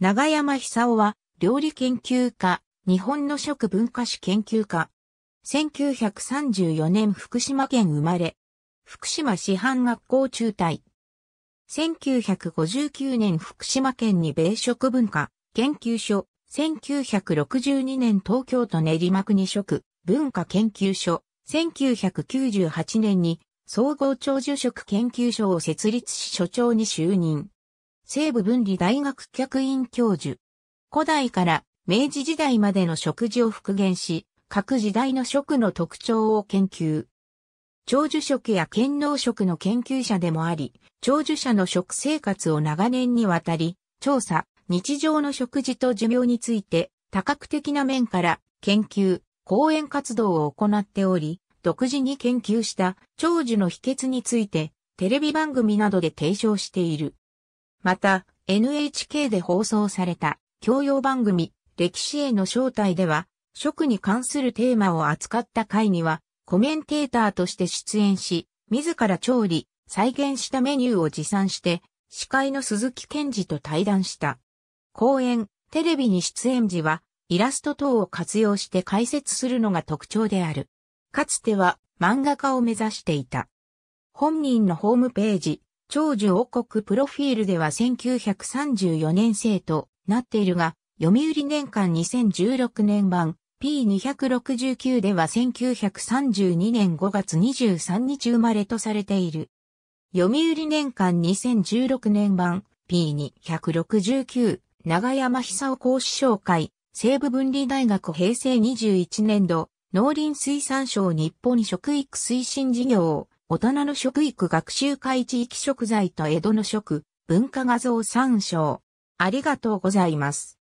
長山久夫は、料理研究家、日本の食文化史研究家。1934年福島県生まれ。福島師範学校中退。1959年福島県に米食文化研究所。1962年東京都練馬区に食文化研究所。1998年に総合長寿食研究所を設立し所長に就任。西部分離大学客員教授。古代から明治時代までの食事を復元し、各時代の食の特徴を研究。長寿食や健能食の研究者でもあり、長寿者の食生活を長年にわたり、調査、日常の食事と寿命について、多角的な面から研究、講演活動を行っており、独自に研究した長寿の秘訣について、テレビ番組などで提唱している。また、NHK で放送された教養番組、歴史への招待では、食に関するテーマを扱った回には、コメンテーターとして出演し、自ら調理、再現したメニューを持参して、司会の鈴木健二と対談した。講演、テレビに出演時は、イラスト等を活用して解説するのが特徴である。かつては漫画家を目指していた。本人のホームページ、長寿王国プロフィールでは1934年生となっているが、読売年間2016年版 P269 では1932年5月23日生まれとされている。読売年間2016年版 P269 長山久夫講師紹介西部分離大学平成21年度農林水産省日本食育推進事業大人の食育学習会地域食材と江戸の食、文化画像参照。ありがとうございます。